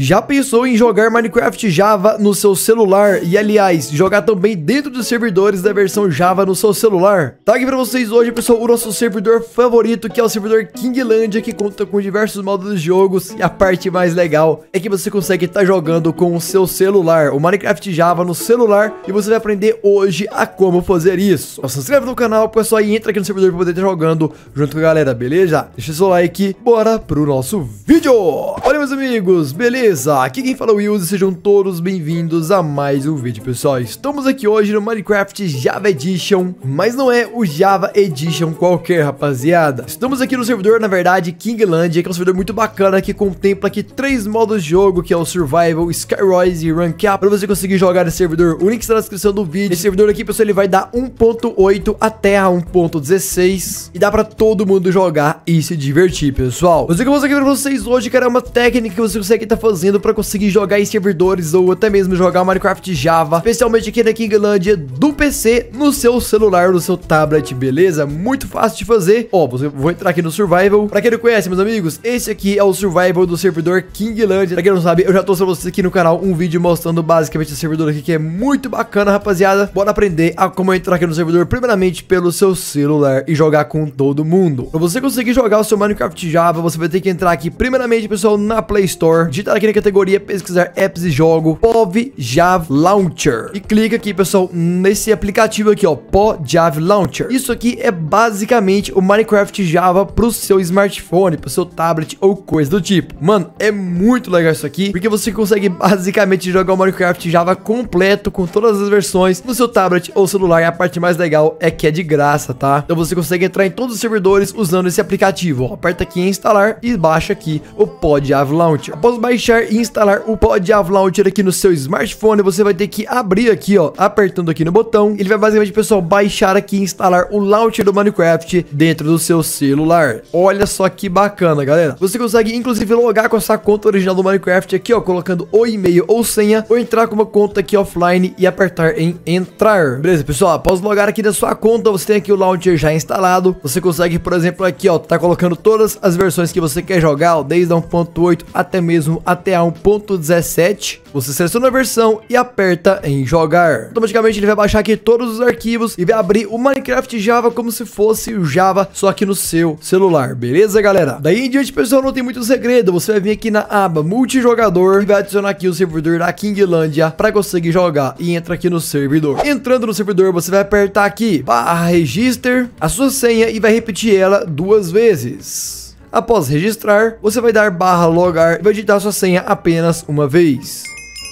Já pensou em jogar Minecraft Java no seu celular? E aliás, jogar também dentro dos servidores da versão Java no seu celular? Tá aqui pra vocês hoje, pessoal, o nosso servidor favorito, que é o servidor Kinglandia, que conta com diversos modos de jogos. E a parte mais legal é que você consegue estar tá jogando com o seu celular, o Minecraft Java no celular. E você vai aprender hoje a como fazer isso. Então, se inscreve no canal, pessoal, é e entra aqui no servidor pra poder estar tá jogando junto com a galera, beleza? Deixa seu like, bora pro nosso vídeo! Olha, meus amigos, beleza? beleza? Aqui quem fala é o Will, sejam todos bem-vindos a mais um vídeo, pessoal. Estamos aqui hoje no Minecraft Java Edition, mas não é o Java Edition qualquer, rapaziada. Estamos aqui no servidor, na verdade, Kingland, que é um servidor muito bacana que contempla aqui três modos de jogo, que é o Survival, Skyrise e Rank Up, para você conseguir jogar esse servidor. O link está na descrição do vídeo. Esse servidor aqui, pessoal, ele vai dar 1.8 até a 1.16 e dá para todo mundo jogar e se divertir, pessoal. Mas o que eu vou mostrar aqui para vocês hoje, cara, é uma técnica que você consegue estar tá fazendo fazendo para conseguir jogar em servidores ou até mesmo jogar Minecraft Java, especialmente aqui na Kinglandia do PC, no seu celular, no seu tablet, beleza? Muito fácil de fazer. Ó, você vou entrar aqui no Survival. Para quem não conhece, meus amigos, esse aqui é o Survival do servidor Kinglandia. Para quem não sabe, eu já trouxe pra vocês aqui no canal um vídeo mostrando basicamente o servidor aqui, que é muito bacana, rapaziada. Bora aprender a como entrar aqui no servidor, primeiramente pelo seu celular e jogar com todo mundo. Pra você conseguir jogar o seu Minecraft Java, você vai ter que entrar aqui, primeiramente, pessoal, na Play Store, digitar aqui na categoria pesquisar apps e jogo POV Java Launcher. E clica aqui, pessoal, nesse aplicativo aqui, ó, Pov Java Launcher. Isso aqui é basicamente o Minecraft Java pro seu smartphone, pro seu tablet ou coisa do tipo. Mano, é muito legal isso aqui, porque você consegue basicamente jogar o Minecraft Java completo com todas as versões no seu tablet ou celular. E a parte mais legal é que é de graça, tá? Então você consegue entrar em todos os servidores usando esse aplicativo. Ó, aperta aqui em instalar e baixa aqui o Pov Java Launcher. Após baixar baixar e instalar o Pod Launcher aqui no seu smartphone, você vai ter que abrir aqui, ó, apertando aqui no botão. Ele vai basicamente, pessoal, baixar aqui e instalar o launcher do Minecraft dentro do seu celular. Olha só que bacana, galera. Você consegue, inclusive, logar com a sua conta original do Minecraft aqui, ó, colocando o e-mail ou senha, ou entrar com uma conta aqui offline e apertar em entrar. Beleza, pessoal? Após logar aqui na sua conta, você tem aqui o launcher já instalado. Você consegue, por exemplo, aqui, ó, tá colocando todas as versões que você quer jogar, ó, desde a 1.8 até mesmo a até a 1.17, você seleciona a versão e aperta em jogar. Automaticamente ele vai baixar aqui todos os arquivos e vai abrir o Minecraft Java como se fosse o Java, só que no seu celular, beleza galera? Daí em diante, pessoal, não tem muito segredo, você vai vir aqui na aba multijogador e vai adicionar aqui o servidor da Kinglândia para conseguir jogar e entra aqui no servidor. Entrando no servidor, você vai apertar aqui barra register, a sua senha e vai repetir ela duas vezes. Após registrar, você vai dar barra logar e vai digitar sua senha apenas uma vez.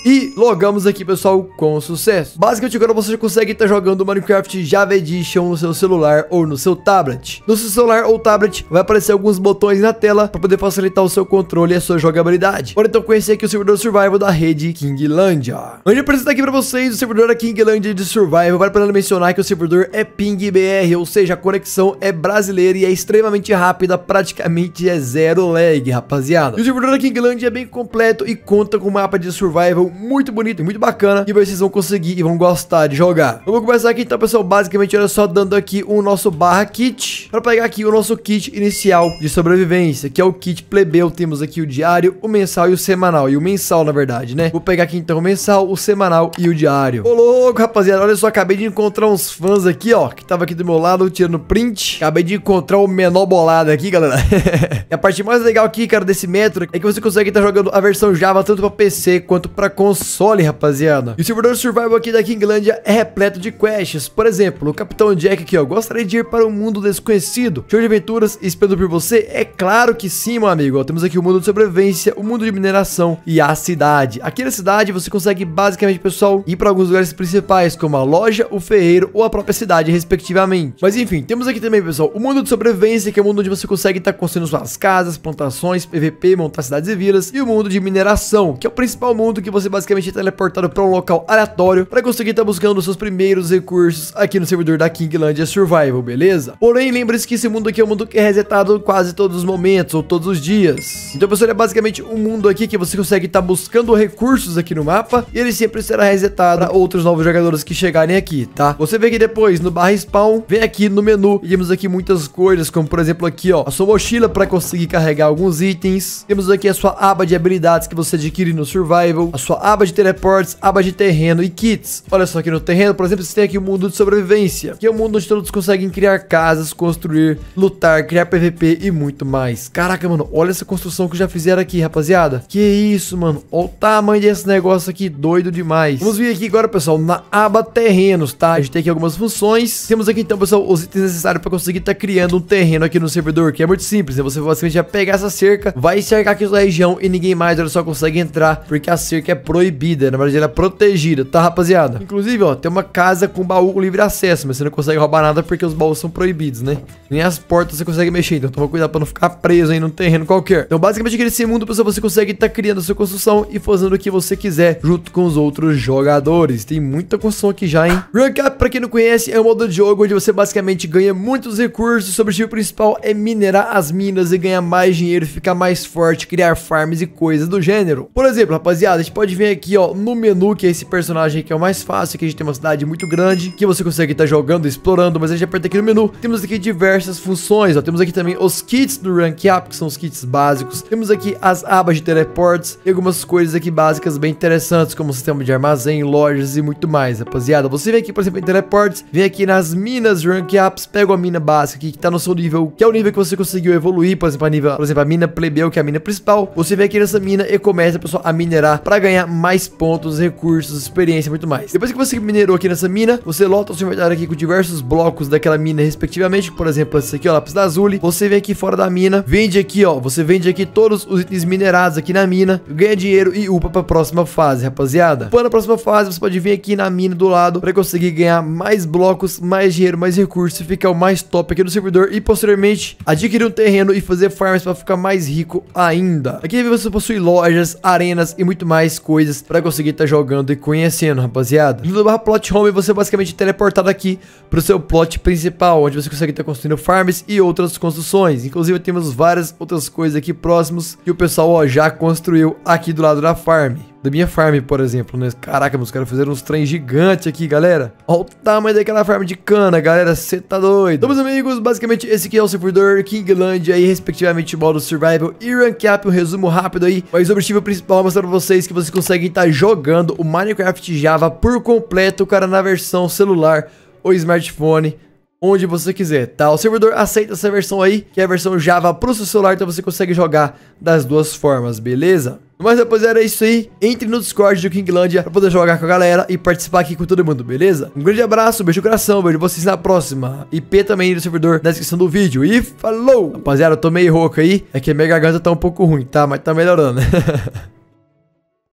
E logamos aqui, pessoal, com sucesso. Basicamente agora você consegue estar tá jogando Minecraft Java Edition no seu celular ou no seu tablet. No seu celular ou tablet vai aparecer alguns botões na tela para poder facilitar o seu controle e a sua jogabilidade. Bora então conhecer aqui o servidor Survival da rede Kinglandia. Onde apresenta aqui para vocês o servidor da Kinglandia de Survival. Vale a pena mencionar que o servidor é ping BR, ou seja, a conexão é brasileira e é extremamente rápida, praticamente é zero lag, rapaziada. E o servidor da Kinglandia é bem completo e conta com um mapa de survival muito bonito e muito bacana e vocês vão conseguir e vão gostar de jogar. Vamos começar aqui então, pessoal, basicamente era só dando aqui o nosso barra kit para pegar aqui o nosso kit inicial de sobrevivência, que é o kit plebeu. Temos aqui o diário, o mensal e o semanal. E o mensal, na verdade, né? Vou pegar aqui então o mensal, o semanal e o diário. Ô louco, rapaziada, olha só, acabei de encontrar uns fãs aqui, ó, que tava aqui do meu lado tirando print. Acabei de encontrar o menor bolado aqui, galera. e a parte mais legal aqui, cara, desse metro é que você consegue estar tá jogando a versão Java tanto para PC quanto para console, rapaziada. E o servidor survival aqui da Kinglandia é repleto de quests. Por exemplo, o Capitão Jack aqui, ó, gostaria de ir para um mundo desconhecido. Show de aventuras, esperando por você? É claro que sim, meu amigo. Ó, temos aqui o mundo de sobrevivência, o mundo de mineração e a cidade. Aqui na cidade você consegue basicamente, pessoal, ir para alguns lugares principais, como a loja, o ferreiro ou a própria cidade, respectivamente. Mas enfim, temos aqui também, pessoal, o mundo de sobrevivência, que é o mundo onde você consegue estar tá construindo suas casas, plantações, PVP, montar cidades e vilas, e o mundo de mineração, que é o principal mundo que você basicamente é teleportado para um local aleatório para conseguir estar tá buscando seus primeiros recursos aqui no servidor da Kinglandia Survival, beleza? Porém, lembre-se que esse mundo aqui é um mundo que é resetado quase todos os momentos ou todos os dias. Então, pessoal, é basicamente um mundo aqui que você consegue estar tá buscando recursos aqui no mapa e ele sempre será resetado para outros novos jogadores que chegarem aqui, tá? Você vem aqui depois no barra spawn, vem aqui no menu e temos aqui muitas coisas, como por exemplo aqui, ó, a sua mochila para conseguir carregar alguns itens. Temos aqui a sua aba de habilidades que você adquire no Survival, a sua aba de teleportes, aba de terreno e kits. Olha só, aqui no terreno, por exemplo, você tem aqui o mundo de sobrevivência, que é o um mundo onde todos conseguem criar casas, construir, lutar, criar PVP e muito mais. Caraca, mano, olha essa construção que já fizeram aqui, rapaziada. Que isso, mano. Olha o tamanho desse negócio aqui, doido demais. Vamos vir aqui agora, pessoal, na aba terrenos, tá? A gente tem aqui algumas funções. Temos aqui, então, pessoal, os itens necessários para conseguir estar tá criando um terreno aqui no servidor, que é muito simples, né? Você basicamente já pegar essa cerca, vai cercar aqui a região e ninguém mais, olha só, consegue entrar, porque a cerca é proibida, na verdade ela é protegida, tá, rapaziada? Inclusive, ó, tem uma casa com baú com livre acesso, mas você não consegue roubar nada porque os baús são proibidos, né? Nem as portas você consegue mexer, então toma cuidado pra não ficar preso aí num terreno qualquer. Então, basicamente, aqui nesse mundo, pessoal, você consegue estar tá criando a sua construção e fazendo o que você quiser junto com os outros jogadores. Tem muita construção aqui já, hein? Rank Up, pra quem não conhece, é um modo de jogo onde você basicamente ganha muitos recursos. o objetivo principal é minerar as minas e ganhar mais dinheiro, ficar mais forte, criar farms e coisas do gênero. Por exemplo, rapaziada, a gente pode vem aqui, ó, no menu, que é esse personagem que é o mais fácil, que a gente tem uma cidade muito grande, que você consegue estar tá jogando, explorando, mas a gente aperta aqui no menu, temos aqui diversas funções, ó, temos aqui também os kits do Rank Up, que são os kits básicos, temos aqui as abas de teleportes e algumas coisas aqui básicas bem interessantes, como sistema de armazém, lojas e muito mais, rapaziada. Você vem aqui, por exemplo, em teleportes, vem aqui nas minas Rank Ups, pega uma mina básica aqui, que tá no seu nível, que é o nível que você conseguiu evoluir, por exemplo, a nível, por exemplo, a mina plebeu, que é a mina principal, você vem aqui nessa mina e começa, pessoal, a minerar para ganhar mais pontos, recursos, experiência, muito mais. Depois que você minerou aqui nessa mina, você lota o seu inventário aqui com diversos blocos daquela mina, respectivamente. Por exemplo, esse aqui, ó, lápis Azuli. Você vem aqui fora da mina, vende aqui, ó. Você vende aqui todos os itens minerados aqui na mina, ganha dinheiro e upa pra próxima fase, rapaziada. Para a próxima fase, você pode vir aqui na mina do lado pra conseguir ganhar mais blocos, mais dinheiro, mais recursos e ficar o mais top aqui no servidor. E posteriormente, adquirir um terreno e fazer farms pra ficar mais rico ainda. Aqui você possui lojas, arenas e muito mais coisas coisas para conseguir estar tá jogando e conhecendo, rapaziada. No barra plot home, você é basicamente teleportado aqui pro seu plot principal, onde você consegue estar tá construindo farms e outras construções. Inclusive, temos várias outras coisas aqui próximos que o pessoal ó, já construiu aqui do lado da farm da minha farm, por exemplo, né? Caraca, meus caras fizeram uns trens gigantes aqui, galera. Olha o tamanho daquela farm de cana, galera. Você tá doido. Então, meus amigos, basicamente esse aqui é o servidor Kingland aí, respectivamente, modo survival e rank up. Um resumo rápido aí. Mas o objetivo principal é mostrar pra vocês que vocês conseguem estar tá jogando o Minecraft Java por completo, cara, na versão celular ou smartphone onde você quiser, tá? O servidor aceita essa versão aí, que é a versão Java para o seu celular, então você consegue jogar das duas formas, beleza? Mas, rapaziada, é isso aí. Entre no Discord do Kinglandia pra poder jogar com a galera e participar aqui com todo mundo, beleza? Um grande abraço, beijo no coração, vejo vocês na próxima. IP também do servidor na descrição do vídeo. E falou! Rapaziada, eu tô meio rouco aí. É que a minha garganta tá um pouco ruim, tá? Mas tá melhorando.